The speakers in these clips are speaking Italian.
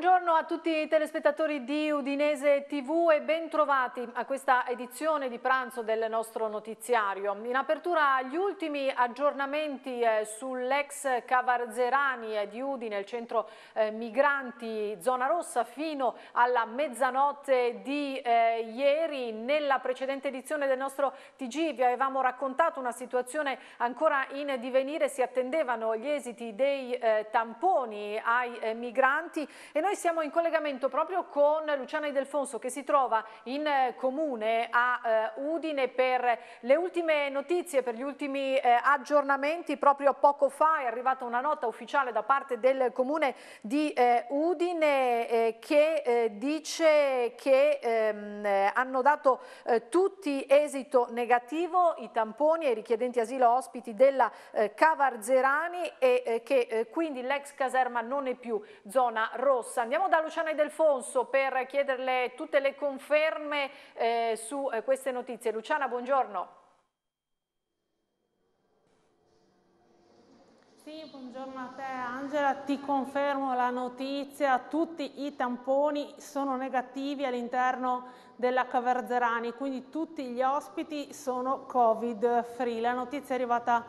Buongiorno a tutti i telespettatori di Udinese TV e bentrovati a questa edizione di pranzo del nostro notiziario. In apertura gli ultimi aggiornamenti eh, sull'ex Cavarzerani eh, di Udine, il centro eh, migranti zona rossa fino alla mezzanotte di ieri. Nella precedente edizione del nostro TG vi avevamo raccontato una situazione ancora in divenire, si attendevano gli esiti dei tamponi ai migranti e noi noi siamo in collegamento proprio con Luciana Idelfonso che si trova in eh, comune a eh, Udine per le ultime notizie, per gli ultimi eh, aggiornamenti. Proprio poco fa è arrivata una nota ufficiale da parte del comune di eh, Udine eh, che eh, dice che ehm, hanno dato tutti esito negativo i tamponi ai richiedenti asilo ospiti della Cavarzerani e che quindi l'ex caserma non è più zona rossa corsa. Andiamo da Luciana Delfonso per chiederle tutte le conferme eh, su eh, queste notizie. Luciana, buongiorno. Sì, buongiorno a te Angela, ti confermo la notizia, tutti i tamponi sono negativi all'interno della Caverzerani, quindi tutti gli ospiti sono covid free. La notizia è arrivata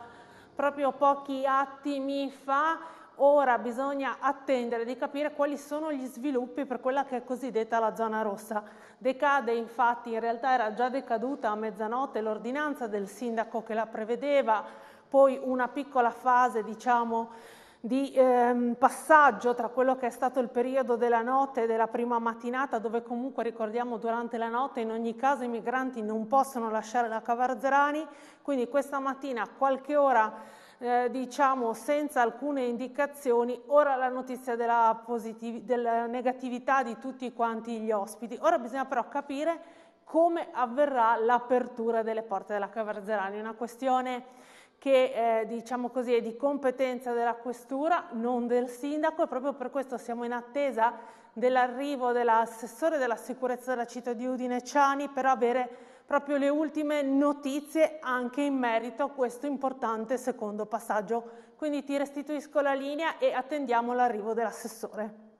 proprio pochi attimi fa ora bisogna attendere di capire quali sono gli sviluppi per quella che è cosiddetta la zona rossa. Decade infatti, in realtà era già decaduta a mezzanotte l'ordinanza del sindaco che la prevedeva, poi una piccola fase diciamo di ehm, passaggio tra quello che è stato il periodo della notte e della prima mattinata dove comunque ricordiamo durante la notte in ogni caso i migranti non possono lasciare la Cavarzerani quindi questa mattina qualche ora eh, diciamo senza alcune indicazioni, ora la notizia della, della negatività di tutti quanti gli ospiti. Ora bisogna però capire come avverrà l'apertura delle porte della Cavarzerani, una questione che eh, diciamo così, è di competenza della questura, non del sindaco e proprio per questo siamo in attesa dell'arrivo dell'assessore della sicurezza della città di Udine Ciani per avere proprio le ultime notizie anche in merito a questo importante secondo passaggio. Quindi ti restituisco la linea e attendiamo l'arrivo dell'assessore.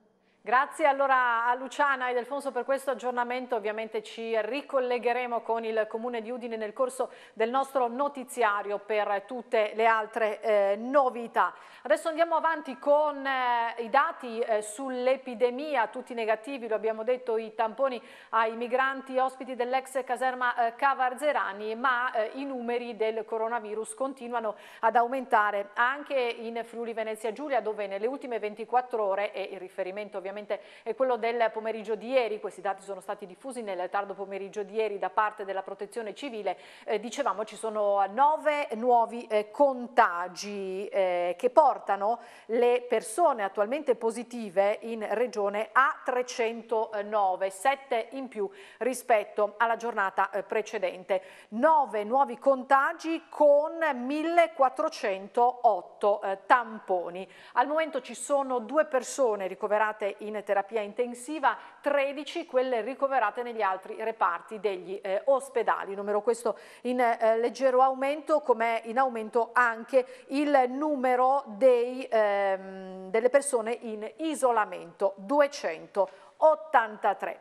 Grazie allora a Luciana ed Alfonso per questo aggiornamento, ovviamente ci ricollegheremo con il Comune di Udine nel corso del nostro notiziario per tutte le altre eh, novità. Adesso andiamo avanti con eh, i dati eh, sull'epidemia, tutti negativi, lo abbiamo detto, i tamponi ai migranti ospiti dell'ex caserma eh, Cavarzerani, ma eh, i numeri del coronavirus continuano ad aumentare anche in Friuli Venezia Giulia dove nelle ultime 24 ore, e il riferimento ovviamente ovviamente è quello del pomeriggio di ieri, questi dati sono stati diffusi nel tardo pomeriggio di ieri da parte della protezione civile, eh, dicevamo ci sono nove nuovi eh, contagi eh, che portano le persone attualmente positive in regione a 309, 7 in più rispetto alla giornata eh, precedente. nove nuovi contagi con 1408 eh, tamponi. Al momento ci sono due persone ricoverate in terapia intensiva, 13 quelle ricoverate negli altri reparti degli eh, ospedali. Numero questo in eh, leggero aumento, come è in aumento anche il numero dei, ehm, delle persone in isolamento, 283.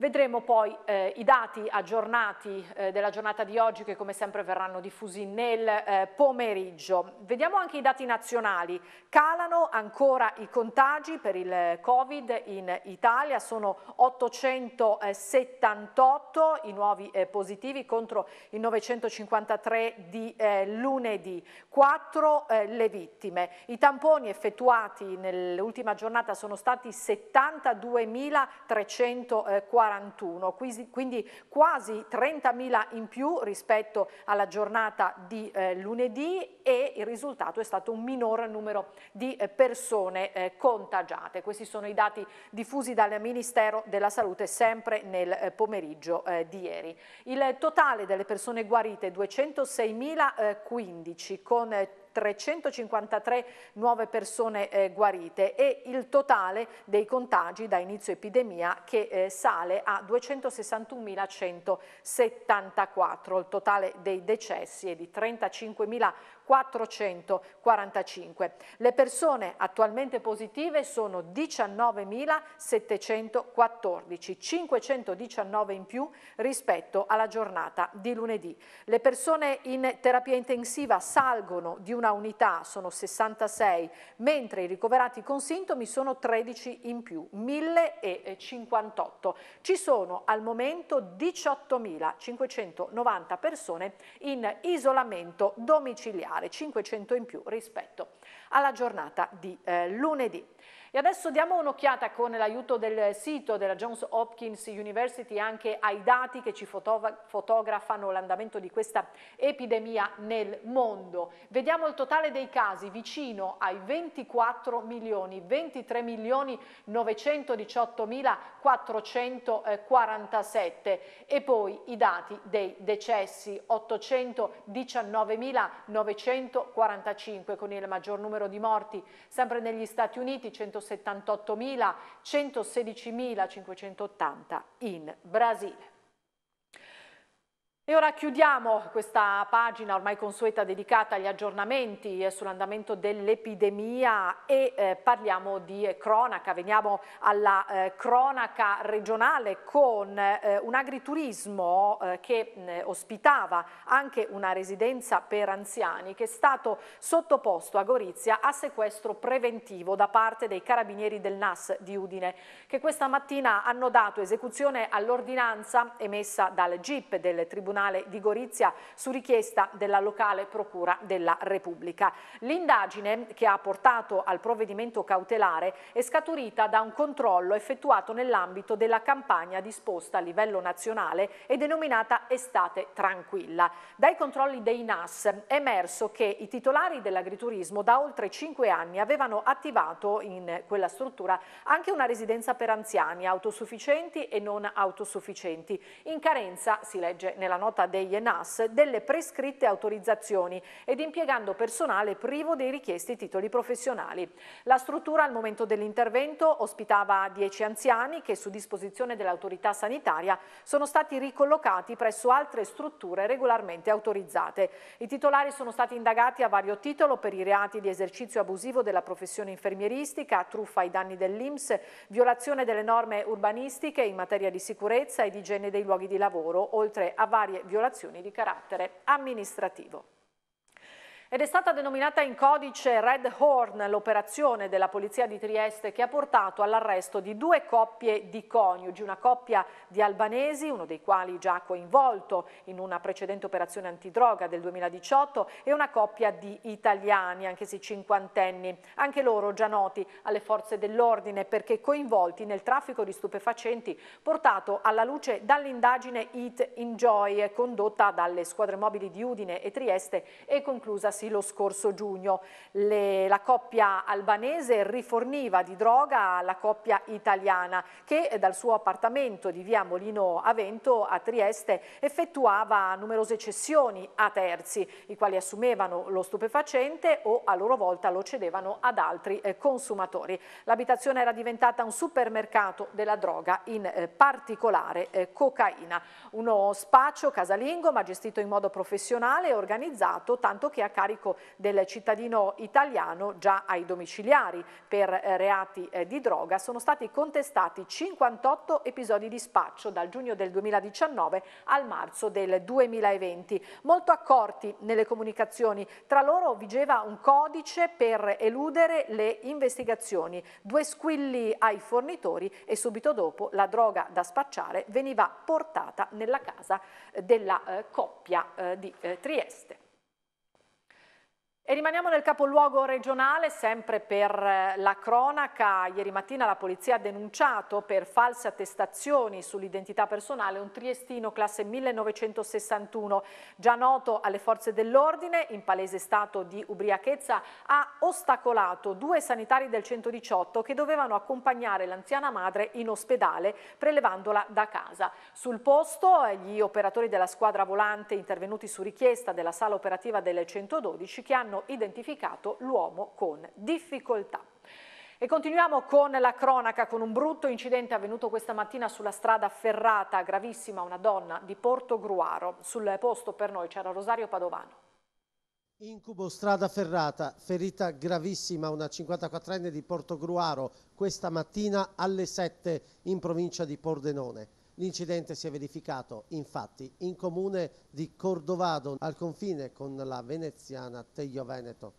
Vedremo poi eh, i dati aggiornati eh, della giornata di oggi che come sempre verranno diffusi nel eh, pomeriggio. Vediamo anche i dati nazionali. Calano ancora i contagi per il Covid in Italia, sono 878 i nuovi eh, positivi contro i 953 di eh, lunedì, 4 eh, le vittime. I tamponi effettuati nell'ultima giornata sono stati 72.340 41, quindi quasi 30.000 in più rispetto alla giornata di eh, lunedì e il risultato è stato un minor numero di eh, persone eh, contagiate. Questi sono i dati diffusi dal Ministero della Salute sempre nel eh, pomeriggio eh, di ieri. Il totale delle persone guarite 206.015 eh, con 353 nuove persone eh, guarite e il totale dei contagi da inizio epidemia che eh, sale a 261.174. Il totale dei decessi è di 35.000 445. Le persone attualmente positive sono 19.714, 519 in più rispetto alla giornata di lunedì. Le persone in terapia intensiva salgono di una unità, sono 66, mentre i ricoverati con sintomi sono 13 in più, 1058. Ci sono al momento 18.590 persone in isolamento domiciliare. 500 in più rispetto alla giornata di eh, lunedì. E adesso diamo un'occhiata con l'aiuto del sito della Johns Hopkins University anche ai dati che ci fotografano l'andamento di questa epidemia nel mondo. Vediamo il totale dei casi vicino ai 24 milioni, 23 milioni 918 mila 447 e poi i dati dei decessi 819 mila 945 con il maggior numero di morti sempre negli Stati Uniti 160 178.000, 116.580 in Brasile. E ora chiudiamo questa pagina ormai consueta dedicata agli aggiornamenti eh, sull'andamento dell'epidemia e eh, parliamo di eh, cronaca, veniamo alla eh, cronaca regionale con eh, un agriturismo eh, che mm, ospitava anche una residenza per anziani che è stato sottoposto a Gorizia a sequestro preventivo da parte dei carabinieri del NAS di Udine che questa mattina hanno dato esecuzione all'ordinanza emessa dal GIP del Tribunale Tribunale di Gorizia su richiesta della locale Procura della Repubblica. L'indagine che ha portato al provvedimento cautelare è scaturita da un controllo effettuato nell'ambito della campagna disposta a livello nazionale e denominata Estate Tranquilla. Dai controlli dei NAS è emerso che i titolari dell'agriturismo da oltre 5 anni avevano attivato in quella struttura anche una residenza per anziani autosufficienti e non autosufficienti. In carenza, si legge nella nota degli ENAS, delle prescritte autorizzazioni ed impiegando personale privo dei richiesti titoli professionali. La struttura al momento dell'intervento ospitava 10 anziani che su disposizione dell'autorità sanitaria sono stati ricollocati presso altre strutture regolarmente autorizzate. I titolari sono stati indagati a vario titolo per i reati di esercizio abusivo della professione infermieristica, truffa ai danni dell'Inps, violazione delle norme urbanistiche in materia di sicurezza e di igiene dei luoghi di lavoro, oltre a vari varie violazioni di carattere amministrativo. Ed è stata denominata in codice Red Horn l'operazione della Polizia di Trieste che ha portato all'arresto di due coppie di coniugi, una coppia di albanesi, uno dei quali già coinvolto in una precedente operazione antidroga del 2018, e una coppia di italiani, anche se cinquantenni, anche loro già noti alle forze dell'ordine perché coinvolti nel traffico di stupefacenti portato alla luce dall'indagine Eat Enjoy condotta dalle squadre mobili di Udine e Trieste e conclusa successi lo scorso giugno. Le, la coppia albanese riforniva di droga alla coppia italiana che eh, dal suo appartamento di via Molino Avento a Trieste effettuava numerose cessioni a terzi, i quali assumevano lo stupefacente o a loro volta lo cedevano ad altri eh, consumatori. L'abitazione era diventata un supermercato della droga, in eh, particolare cocaina. Uno spaccio casalingo ma gestito in modo professionale e organizzato, tanto che a carico carico del cittadino italiano già ai domiciliari per eh, reati eh, di droga sono stati contestati 58 episodi di spaccio dal giugno del 2019 al marzo del 2020. Molto accorti nelle comunicazioni, tra loro vigeva un codice per eludere le investigazioni, due squilli ai fornitori e subito dopo la droga da spacciare veniva portata nella casa eh, della coppia di Trieste. E rimaniamo nel capoluogo regionale, sempre per eh, la cronaca. Ieri mattina la polizia ha denunciato per false attestazioni sull'identità personale un triestino classe 1961, già noto alle forze dell'ordine, in palese stato di ubriachezza, ha ostacolato due sanitari del 118 che dovevano accompagnare l'anziana madre in ospedale, prelevandola da casa. Sul posto eh, gli operatori della squadra volante intervenuti su richiesta della sala operativa del 112 che hanno identificato l'uomo con difficoltà. E continuiamo con la cronaca, con un brutto incidente avvenuto questa mattina sulla strada Ferrata, gravissima, una donna di Porto Gruaro. Sul posto per noi c'era Rosario Padovano. Incubo strada ferrata, ferita gravissima una 54enne di Porto Gruaro questa mattina alle 7 in provincia di Pordenone. L'incidente si è verificato infatti in comune di Cordovado al confine con la veneziana Teglio Veneto.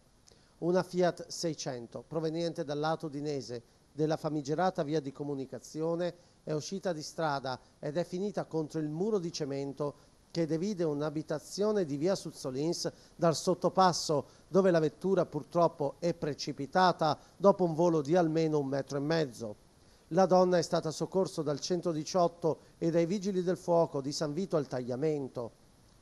Una Fiat 600 proveniente dal lato dinese della famigerata via di comunicazione è uscita di strada ed è finita contro il muro di cemento che divide un'abitazione di via Suzzolins dal sottopasso dove la vettura purtroppo è precipitata dopo un volo di almeno un metro e mezzo. La donna è stata soccorsa dal 118 e dai vigili del fuoco di San Vito al tagliamento.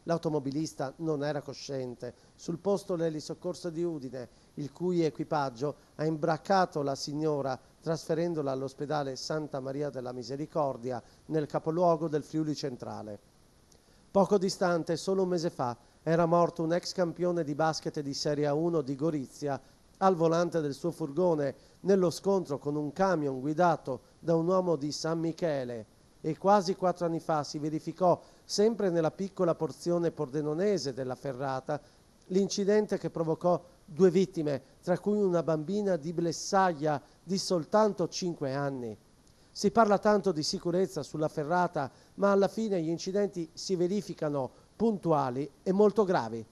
L'automobilista non era cosciente. Sul posto l'elisoccorso di Udine, il cui equipaggio ha imbraccato la signora trasferendola all'ospedale Santa Maria della Misericordia nel capoluogo del Friuli Centrale. Poco distante, solo un mese fa, era morto un ex campione di basket di Serie A1 di Gorizia al volante del suo furgone nello scontro con un camion guidato da un uomo di San Michele e quasi quattro anni fa si verificò sempre nella piccola porzione pordenonese della ferrata l'incidente che provocò due vittime, tra cui una bambina di Blessaglia di soltanto 5 anni. Si parla tanto di sicurezza sulla ferrata, ma alla fine gli incidenti si verificano puntuali e molto gravi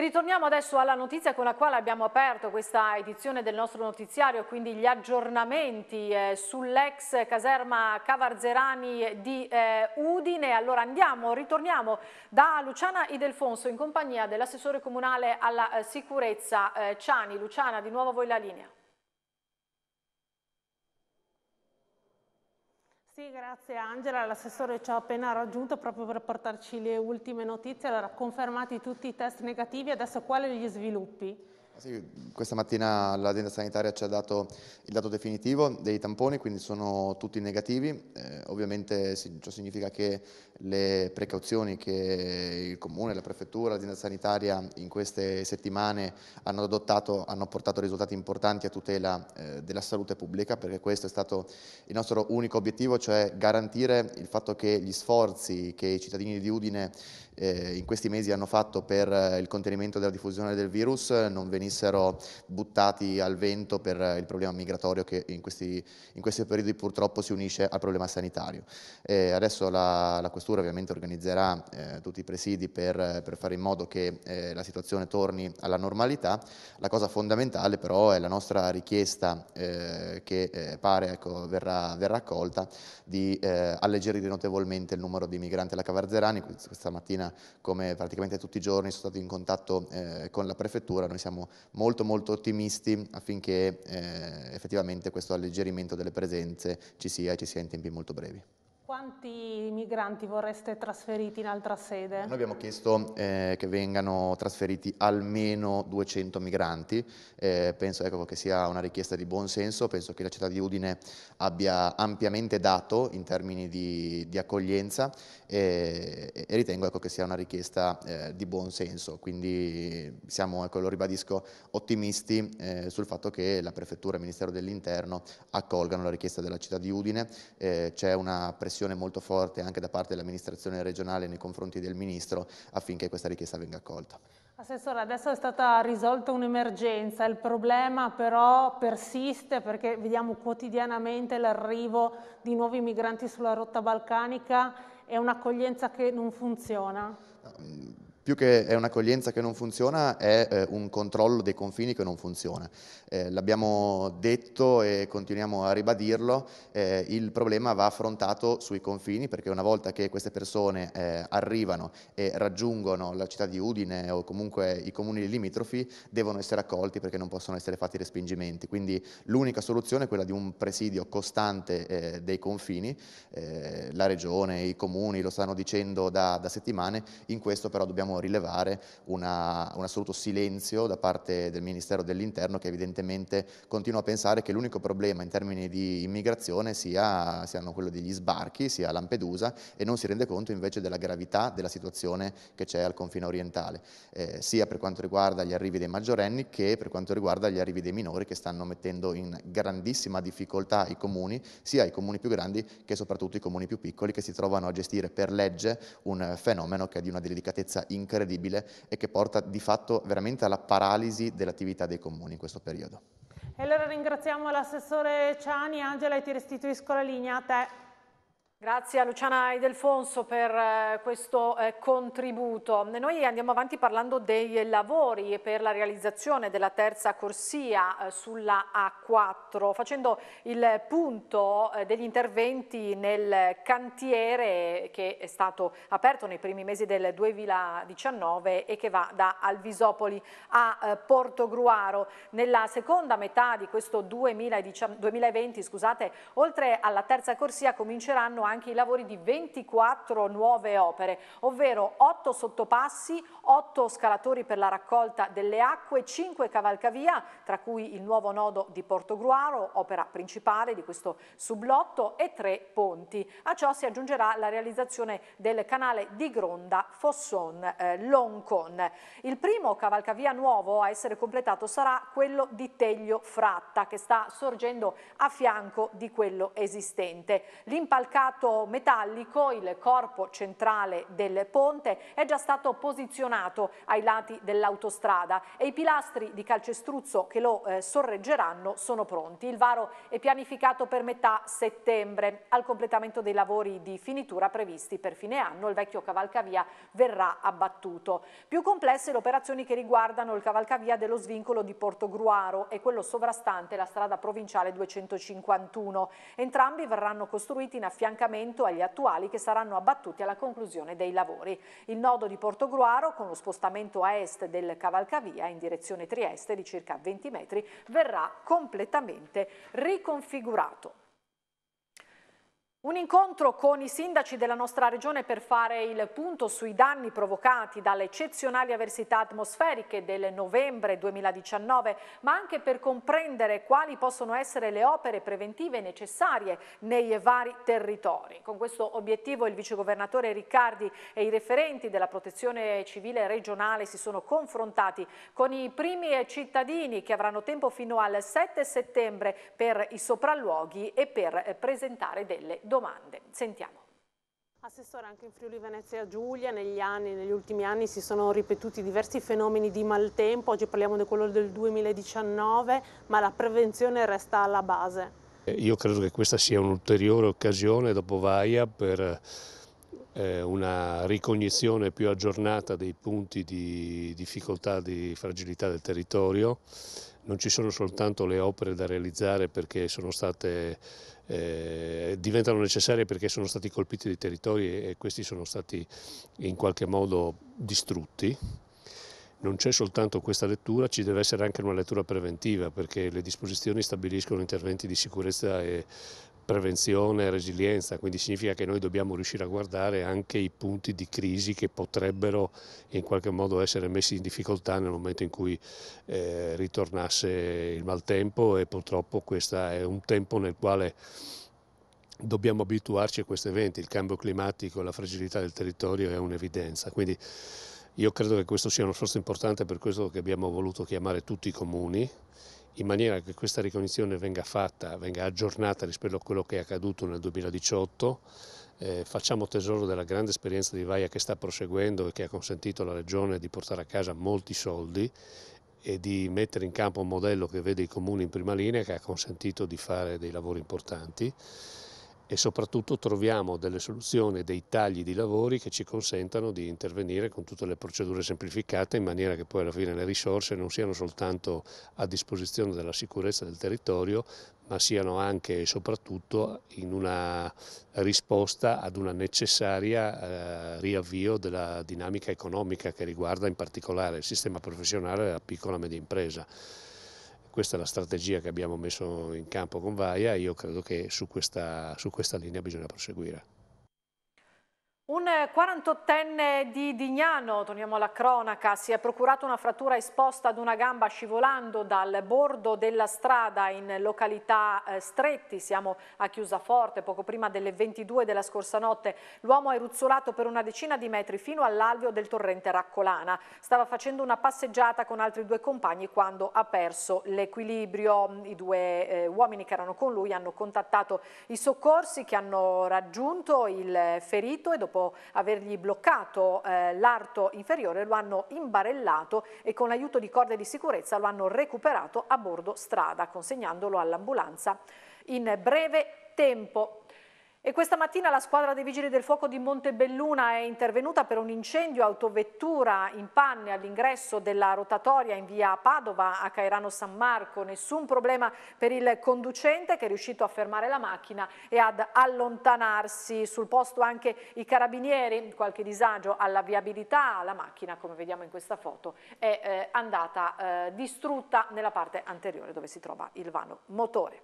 ritorniamo adesso alla notizia con la quale abbiamo aperto questa edizione del nostro notiziario, quindi gli aggiornamenti eh, sull'ex caserma Cavarzerani di eh, Udine. Allora andiamo, ritorniamo da Luciana Idelfonso in compagnia dell'assessore comunale alla eh, sicurezza eh, Ciani. Luciana, di nuovo voi la linea. Sì, grazie Angela, l'assessore ci ha appena raggiunto proprio per portarci le ultime notizie, allora confermati tutti i test negativi, adesso quali gli sviluppi? Sì, questa mattina l'azienda sanitaria ci ha dato il dato definitivo dei tamponi, quindi sono tutti negativi. Eh, ovviamente ciò significa che le precauzioni che il comune, la prefettura, l'azienda sanitaria in queste settimane hanno adottato hanno portato risultati importanti a tutela eh, della salute pubblica, perché questo è stato il nostro unico obiettivo, cioè garantire il fatto che gli sforzi che i cittadini di Udine eh, in questi mesi hanno fatto per eh, il contenimento della diffusione del virus non venissero buttati al vento per eh, il problema migratorio che in questi, in questi periodi purtroppo si unisce al problema sanitario. Eh, adesso la, la, Questura ovviamente organizzerà eh, tutti i presidi per, per, fare in modo che eh, la situazione torni alla normalità. La cosa fondamentale però è la nostra richiesta che pare ecco, verrà, verrà, accolta di alleggerire notevolmente il numero di migranti alla Cavarzerani. Questa mattina mattina, come praticamente tutti i giorni, sono stato in contatto eh, con la prefettura, noi siamo molto molto ottimisti affinché eh, effettivamente questo alleggerimento delle presenze ci sia e ci sia in tempi molto brevi. Quanti migranti vorreste trasferiti in altra sede? Noi abbiamo chiesto eh, che vengano trasferiti almeno 200 migranti, eh, penso ecco, che sia una richiesta di buon senso, penso che la città di Udine abbia ampiamente dato in termini di, di accoglienza eh, e, ritengo ecco, che sia una richiesta eh, di buon senso, quindi siamo, ecco, lo ribadisco, ottimisti eh, sul fatto che la Prefettura e il Ministero dell'Interno accolgano la richiesta della città di Udine, eh, c'è una pressione un'azione molto forte anche da parte dell'amministrazione regionale nei confronti del Ministro affinché questa richiesta venga accolta. Assessore, adesso è stata risolta un'emergenza, il problema però persiste perché vediamo quotidianamente l'arrivo di nuovi migranti sulla rotta balcanica, è un'accoglienza che non funziona? Ah, mm, più che è un'accoglienza che non funziona, è eh, un controllo dei confini che non funziona. Eh, l'abbiamo detto e continuiamo a ribadirlo, eh, il problema va affrontato sui confini perché una volta che queste persone eh, arrivano e raggiungono la città di Udine o comunque i comuni limitrofi, devono essere accolti perché non possono essere fatti respingimenti. Quindi l'unica soluzione è quella di un presidio costante eh, dei confini, eh, la regione, i comuni lo stanno dicendo da, da settimane, in questo però dobbiamo possiamo rilevare una, un assoluto silenzio da parte del Ministero dell'Interno che evidentemente continua a pensare che l'unico problema in termini di immigrazione sia, siano quello degli sbarchi, sia Lampedusa e non si rende conto invece della gravità della situazione che c'è al confine orientale, eh, sia per quanto riguarda gli arrivi dei maggiorenni che per quanto riguarda gli arrivi dei minori che stanno mettendo in grandissima difficoltà i comuni, sia i comuni più grandi che soprattutto i comuni più piccoli che si trovano a gestire per legge un fenomeno che è di una delicatezza incredibile incredibile e che porta di fatto veramente alla paralisi dell'attività dei comuni in questo periodo. E allora ringraziamo l'assessore Ciani, Angela e ti restituisco la linea a te. Grazie a Luciana Idelfonso per eh, questo eh, contributo. Noi andiamo avanti parlando dei lavori per la realizzazione della terza corsia eh, sulla A4, facendo il punto degli interventi nel cantiere che è stato aperto nei primi mesi del 2019 e che va da Alvisopoli a Portogruaro. Nella seconda metà di questo 2020, scusate, oltre alla terza corsia cominceranno anche anche i lavori di 24 nuove opere, ovvero 8 sottopassi, 8 scalatori per la raccolta delle acque, 5 cavalcavia, tra cui il nuovo nodo di Porto Gruaro, opera principale di questo sublotto, e 3 ponti. A ciò si aggiungerà la realizzazione del canale di Gronda Fosson-Loncon. Eh, il primo cavalcavia nuovo a essere completato sarà quello di Teglio Fratta, che sta sorgendo a fianco di quello esistente. L'impalcato lato metallico il corpo centrale del ponte è già stato posizionato ai lati dell'autostrada e i pilastri di calcestruzzo che lo eh, sorreggeranno sono pronti. Il varo è pianificato per metà settembre. Al completamento dei lavori di finitura previsti per fine anno il vecchio cavalcavia verrà abbattuto. Più complesse le operazioni che riguardano il cavalcavia dello svincolo di Porto Gruaro e quello sovrastante la strada provinciale 251. Entrambi verranno costruiti in affiancamento affiancamento agli attuali che saranno abbattuti alla conclusione dei lavori. Il nodo di Portogruaro, con lo spostamento a est del cavalcavia in direzione Trieste di circa 20 metri, verrà completamente riconfigurato. Un incontro con i sindaci della nostra regione per fare il punto sui danni provocati dalle eccezionali avversità atmosferiche del novembre 2019, ma anche per comprendere quali possono essere le opere preventive necessarie nei vari territori. Con questo obiettivo il vicegovernatore Riccardi e i referenti della protezione civile regionale si sono confrontati con i primi cittadini che avranno tempo fino al 7 settembre per i sopralluoghi e per presentare delle domande domande. Sentiamo. Assessore, anche in Friuli Venezia Giulia negli, anni, negli ultimi anni si sono ripetuti diversi fenomeni di maltempo, oggi parliamo di quello del 2019, ma la prevenzione resta alla base. Eh, io credo che questa sia un'ulteriore occasione dopo Vaia per eh, una ricognizione più aggiornata dei punti di difficoltà, di fragilità del territorio. Non ci sono soltanto le opere da realizzare perché sono state eh, diventano necessarie perché sono stati colpiti dei territori e questi sono stati in qualche modo distrutti. Non c'è soltanto questa lettura, ci deve essere anche una lettura preventiva perché le disposizioni stabiliscono interventi di sicurezza e prevenzione e resilienza, quindi significa che noi dobbiamo riuscire a guardare anche i punti di crisi che potrebbero in qualche modo essere messi in difficoltà nel momento in cui eh, ritornasse il maltempo e purtroppo questo è un tempo nel quale dobbiamo abituarci a questi eventi, il cambio climatico, e la fragilità del territorio è un'evidenza, quindi io credo che questo sia uno sforzo importante per questo che abbiamo voluto chiamare tutti i comuni in maniera che questa ricognizione venga fatta, venga aggiornata rispetto a quello che è accaduto nel 2018. Eh, facciamo tesoro della grande esperienza di Vaia che sta proseguendo e che ha consentito alla Regione di portare a casa molti soldi e di mettere in campo un modello che vede i comuni in prima linea che ha consentito di fare dei lavori importanti e soprattutto troviamo delle soluzioni, dei tagli di lavori che ci consentano di intervenire con tutte le procedure semplificate in maniera che poi alla fine le risorse non siano soltanto a disposizione della sicurezza del territorio ma siano anche e soprattutto in una risposta ad una necessaria eh, riavvio della dinamica economica che riguarda in particolare il sistema professionale e la piccola e media impresa. Questa è la strategia che abbiamo messo in campo con Vaia e io credo che su questa, su questa linea bisogna proseguire. Un 48enne di Dignano, torniamo alla cronaca, si è procurato una frattura esposta ad una gamba scivolando dal bordo della strada in località eh, Stretti, siamo a Chiusaforte, poco prima delle 22 della scorsa notte. L'uomo è ruzzolato per una decina di metri fino all'alveo del torrente Raccolana. Stava facendo una passeggiata con altri due compagni quando ha perso l'equilibrio. I due eh, uomini che erano con lui hanno contattato i soccorsi che hanno raggiunto il ferito e dopo dopo avergli bloccato eh, l'arto inferiore lo hanno imbarellato e con l'aiuto di corde di sicurezza lo hanno recuperato a bordo strada, consegnandolo all'ambulanza in breve tempo. E questa mattina la squadra dei Vigili del Fuoco di Montebelluna è intervenuta per un incendio autovettura in panne all'ingresso della rotatoria in via Padova a Cairano San Marco. Nessun problema per il conducente che è riuscito a fermare la macchina e ad allontanarsi. Sul posto anche i carabinieri, qualche disagio alla viabilità. La macchina, come vediamo in questa foto, è eh, andata eh, distrutta nella parte anteriore dove si trova il vano motore.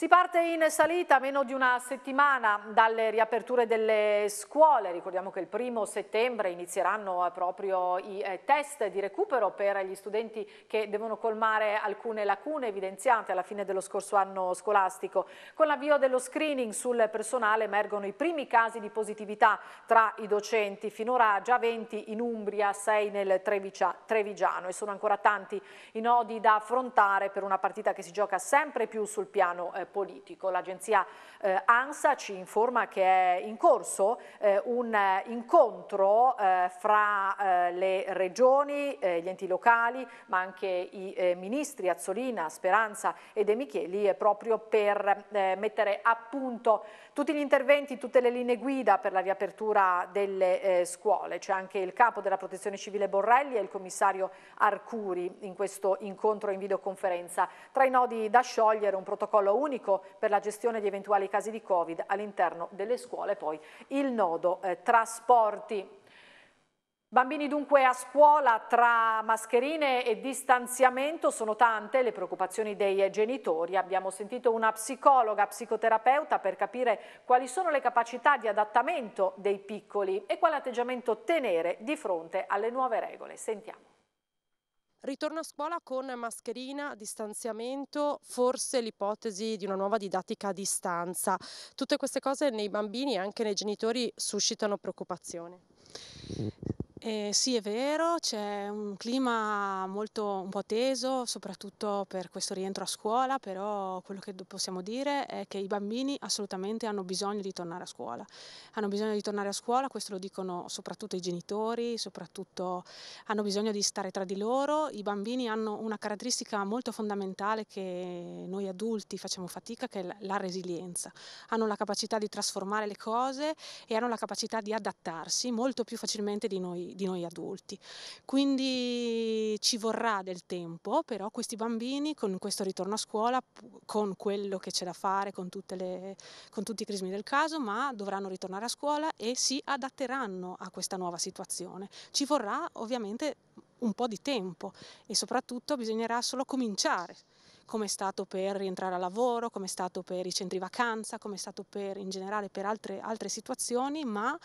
Si parte in salita meno di una settimana dalle riaperture delle scuole, ricordiamo che il primo settembre inizieranno proprio i eh, test di recupero per gli studenti che devono colmare alcune lacune evidenziate alla fine dello scorso anno scolastico. Con l'avvio dello screening sul personale emergono i primi casi di positività tra i docenti, finora già 20 in Umbria, 6 nel Trevigiano e sono ancora tanti i nodi da affrontare per una partita che si gioca sempre più sul piano eh, politico. L'agenzia eh, ANSA ci informa che è in corso eh, un incontro eh, fra eh, le regioni, eh, gli enti locali, ma anche i eh, ministri Azzolina, Speranza e De Micheli proprio per mettere a punto tutti gli interventi, tutte le linee guida per la riapertura delle eh, scuole, c'è cioè anche il capo della protezione civile Borrelli e il commissario Arcuri in questo incontro in videoconferenza. Tra i nodi da sciogliere un protocollo unico per la gestione di eventuali casi di Covid all'interno delle scuole, poi il nodo eh, trasporti. Bambini dunque a scuola tra mascherine e distanziamento sono tante le preoccupazioni dei genitori. Abbiamo sentito una psicologa, psicoterapeuta per capire quali sono le capacità di adattamento dei piccoli e quale atteggiamento tenere di fronte alle nuove regole. Sentiamo. Ritorno a scuola con mascherina, distanziamento, forse l'ipotesi di una nuova didattica a distanza. Tutte queste cose nei bambini e anche nei genitori suscitano preoccupazione. Eh, sì, è vero, c'è un clima molto un po' teso, soprattutto per questo rientro a scuola, però quello che possiamo dire è che i bambini assolutamente hanno bisogno di tornare a scuola. Hanno bisogno di tornare a scuola, questo lo dicono soprattutto i genitori, soprattutto hanno bisogno di stare tra di loro. I bambini hanno una caratteristica molto fondamentale che noi adulti facciamo fatica, che è la resilienza. Hanno la capacità di trasformare le cose e hanno la capacità di adattarsi molto più facilmente di noi di noi adulti. Quindi ci vorrà del tempo, però questi bambini con questo ritorno a scuola, con quello che c'è da fare, con, le, con tutti i crismi del caso, ma dovranno ritornare a scuola e si adatteranno a questa nuova situazione. Ci vorrà ovviamente un po' di tempo e soprattutto bisognerà solo cominciare come è stato per rientrare a lavoro, come è stato per i centri vacanza, come è stato per, in generale per altre, altre situazioni, ma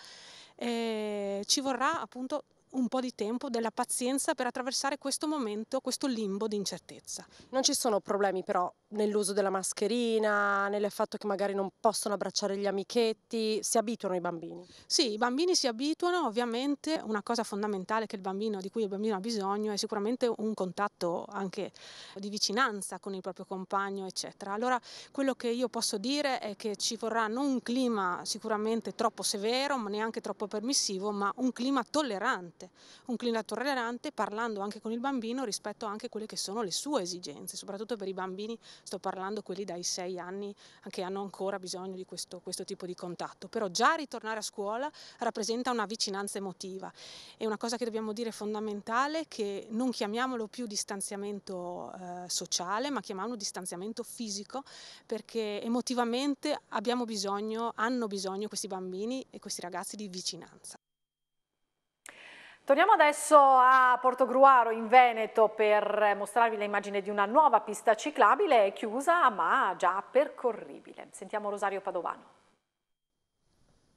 eh, ci vorrà appunto un po' di tempo, della pazienza per attraversare questo momento, questo limbo di incertezza. Non ci sono problemi però nell'uso della mascherina, nel fatto che magari non possono abbracciare gli amichetti, si abituano i bambini? Sì, i bambini si abituano, ovviamente una cosa fondamentale bambino, di cui il bambino ha bisogno è sicuramente un contatto anche di vicinanza con il proprio compagno, eccetera. Allora quello che io posso dire è che ci vorrà non un clima sicuramente troppo severo, ma neanche troppo permissivo, ma un clima tollerante, un clima tollerante parlando anche con il bambino rispetto anche a quelle che sono le sue esigenze, soprattutto per i bambini sto parlando quelli dai 6 anni che hanno ancora bisogno di questo, questo tipo di contatto, però già ritornare a scuola rappresenta una vicinanza emotiva. È una cosa che dobbiamo dire fondamentale che non chiamiamolo più distanziamento eh, sociale, ma chiamiamolo distanziamento fisico perché emotivamente abbiamo bisogno, hanno bisogno questi bambini e questi ragazzi di vicinanza. Torniamo adesso a Portogruaro in Veneto per mostrarvi l'immagine di una nuova pista ciclabile chiusa ma già percorribile. Sentiamo Rosario Padovano.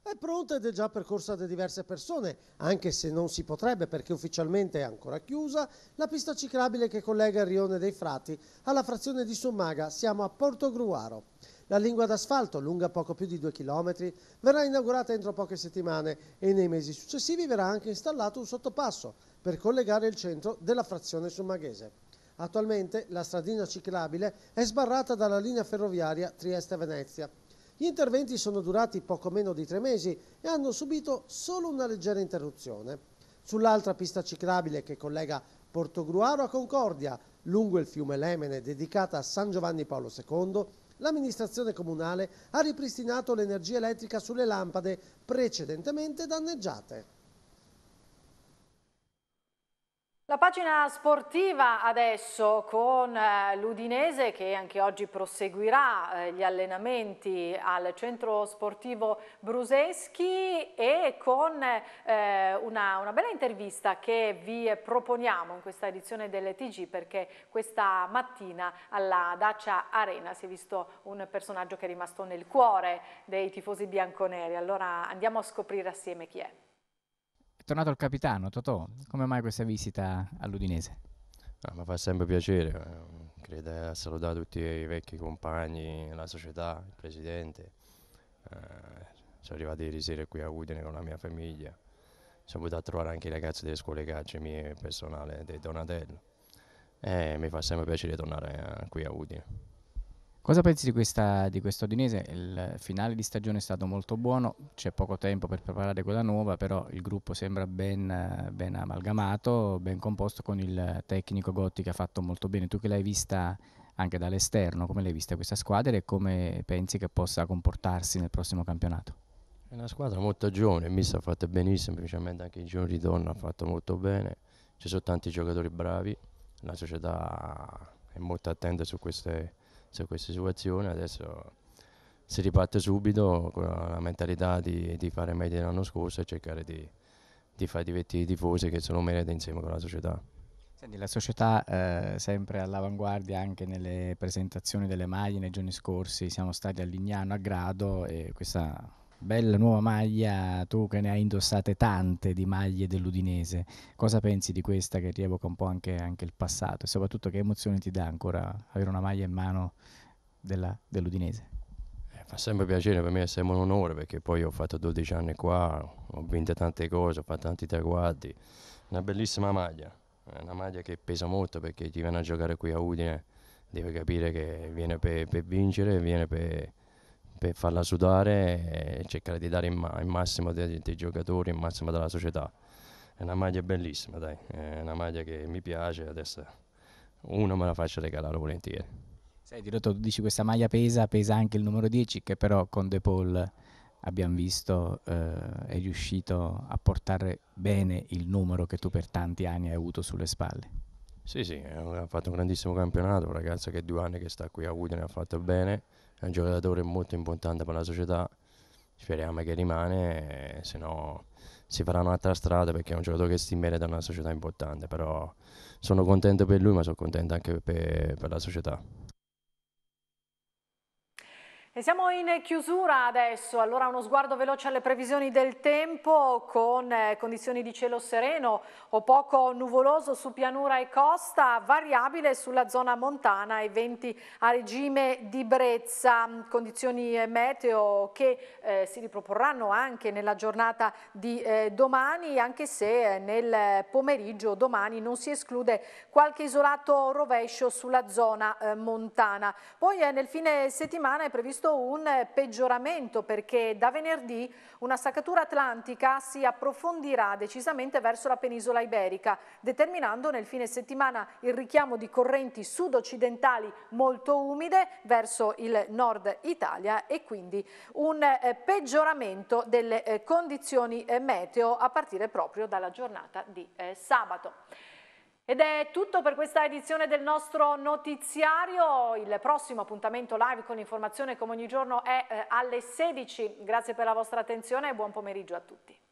È pronta ed è già percorsa da diverse persone, anche se non si potrebbe perché ufficialmente è ancora chiusa, la pista ciclabile che collega il rione dei Frati alla frazione di Sommaga. Siamo a Portogruaro. La lingua d'asfalto, lunga poco più di 2 km, verrà inaugurata entro poche settimane e nei mesi successivi verrà anche installato un sottopasso per collegare il centro della frazione sumaghese. Attualmente la stradina ciclabile è sbarrata dalla linea ferroviaria Trieste-Venezia. Gli interventi sono durati poco meno di tre mesi e hanno subito solo una leggera interruzione. Sull'altra pista ciclabile che collega Portogruaro a Concordia, lungo il fiume Lemene dedicata a San Giovanni Paolo II, l'amministrazione comunale ha ripristinato l'energia elettrica sulle lampade precedentemente danneggiate. La pagina sportiva adesso con eh, l'Udinese che anche oggi proseguirà eh, gli allenamenti al centro sportivo Bruseschi e con eh, una, una, bella intervista che vi proponiamo in questa edizione del TG perché questa mattina alla Dacia Arena si è visto un personaggio che è rimasto nel cuore dei tifosi bianconeri. Allora andiamo a scoprire assieme chi è tornato il capitano, Totò, come mai questa visita all'Udinese? Ah, mi fa sempre piacere, eh, credo a salutare tutti i vecchi compagni, la società, il presidente. Eh, sono arrivato ieri sera qui a Udine con la mia famiglia, sono venuto a trovare anche i ragazzi delle scuole calcio mie personale, dei Donatello. E eh, mi fa sempre piacere tornare eh, qui a Udine. Cosa pensi di, questa, di questa Udinese? Il finale di stagione è stato molto buono, c'è poco tempo per preparare quella nuova, però il gruppo sembra ben, ben amalgamato, ben composto con il tecnico Gotti che ha fatto molto bene. Tu che l'hai vista anche dall'esterno, come l'hai vista questa squadra e come pensi che possa comportarsi nel prossimo campionato? È una squadra molto giovane, Miss ha fatto benissimo, semplicemente anche il giorno di donna ha fatto molto bene, ci sono tanti giocatori bravi, la società è molto attenta su queste c'è questa situazione, adesso si riparte subito con la mentalità di, di fare meglio dell'anno scorso e cercare di, di far divertire i tifosi che se lo merita insieme con la società. Senti, la società eh, sempre all'avanguardia anche nelle presentazioni delle maglie nei giorni scorsi, siamo stati a Lignano a Grado e questa Bella nuova maglia, tu che ne hai indossate tante di maglie dell'Udinese, cosa pensi di questa che rievoca un po' anche, anche il passato e soprattutto che emozione ti dà ancora avere una maglia in mano della, dell'Udinese? Eh, fa sempre piacere, per me è sempre un onore perché poi ho fatto 12 anni qua, ho vinto tante cose, ho fatto tanti traguardi, una bellissima maglia, è eh, una maglia che pesa molto perché chi viene a giocare qui a Udine deve capire che viene per, per vincere, viene per per farla sudare e cercare di dare il, ma- massimo dei, dei, giocatori, il massimo della società. È una maglia bellissima, dai, è una maglia che mi piace, adesso una me la faccio regalare volentieri. Senti, Rotto, tu dici questa maglia pesa, pesa anche il numero 10 che però con De Paul abbiamo visto eh, è riuscito a portare bene il numero che tu per tanti anni hai avuto sulle spalle. Sì, sì, ha fatto un grandissimo campionato, un ragazzo che due anni che sta qui a Udine ha fatto bene è un giocatore molto importante per la società, speriamo che rimane, eh, se no si farà un'altra strada perché è un giocatore che si merita una società importante, però sono contento per lui ma sono contento anche per, per la società. E siamo in chiusura adesso, allora uno sguardo veloce alle previsioni del tempo con eh, condizioni di cielo sereno o poco nuvoloso su pianura e costa, variabile sulla zona montana e venti a regime di brezza, condizioni eh, meteo che eh, si riproporranno anche nella giornata di eh, domani, anche se eh, nel pomeriggio domani non si esclude qualche isolato rovescio sulla zona eh, montana. Poi nel fine settimana è previsto visto un eh, peggioramento perché da venerdì una saccatura atlantica si approfondirà decisamente verso la penisola iberica, determinando nel fine settimana il richiamo di correnti sud-occidentali molto umide verso il nord Italia e quindi un eh, peggioramento delle eh, condizioni meteo a partire proprio dalla giornata di sabato. Ed è tutto per questa edizione del nostro notiziario, il prossimo appuntamento live con l'informazione come ogni giorno è eh, alle 16. Grazie per la vostra attenzione e buon pomeriggio a tutti.